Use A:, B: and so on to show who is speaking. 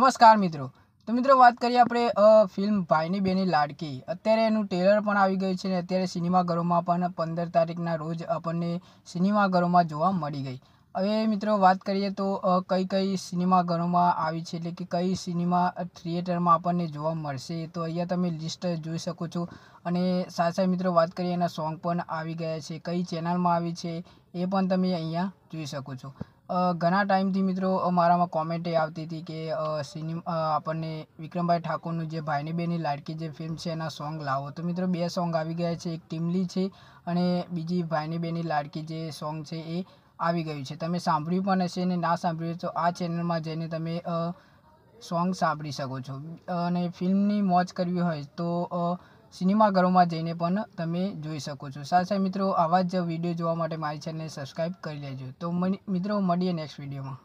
A: નમસ્કાર મિત્રો તો મિત્રો વાત કરીએ આપણે ફિલ્મ ભાઈની બેની લાડકી અત્યારે એનું ટ્રેલર પણ આવી ગયું છે ને અત્યારે સિનેમાઘરોમાં પણ પંદર તારીખના રોજ આપણને સિનેમાઘરોમાં જોવા મળી ગઈ હવે મિત્રો વાત કરીએ તો કઈ કઈ સિનેમાઘરોમાં આવી છે એટલે કે કઈ સિનેમા થિયેટરમાં આપણને જોવા મળશે તો અહીંયા તમે લિસ્ટ જોઈ શકો છો અને સાચા મિત્રો વાત કરીએ એના સોંગ પણ આવી ગયા છે કઈ ચેનલમાં આવી છે એ પણ તમે અહીંયા
B: જોઈ શકો છો
A: ઘણા ટાઈમથી મિત્રો મારામાં કોમેન્ટ એ આવતી હતી કે સિનેમા આપણને વિક્રમભાઈ ઠાકોરનું જે ભાઈની બેની લાડકી જે ફિલ્મ છે એના સોંગ લાવો તો મિત્રો બે સોંગ આવી ગયા છે એક ટીમલી છે અને બીજી ભાઈની બેની લાડકી જે સોંગ છે એ આવી ગયું છે તમે સાંભળ્યું પણ હશે અને ના સાંભળ્યું તો આ ચેનલમાં જઈને તમે સોંગ સાંભળી શકો છો અને ફિલ્મની મોજ કરવી હોય તો સિનેમાઘરોમાં જઈને પણ તમે જોઈ શકો છો સાથે મિત્રો આવા જ વિડીયો જોવા માટે મારી ચેનલને સબસ્ક્રાઈબ કરી લેજો તો મિત્રો મળીએ નેક્સ્ટ વિડીયોમાં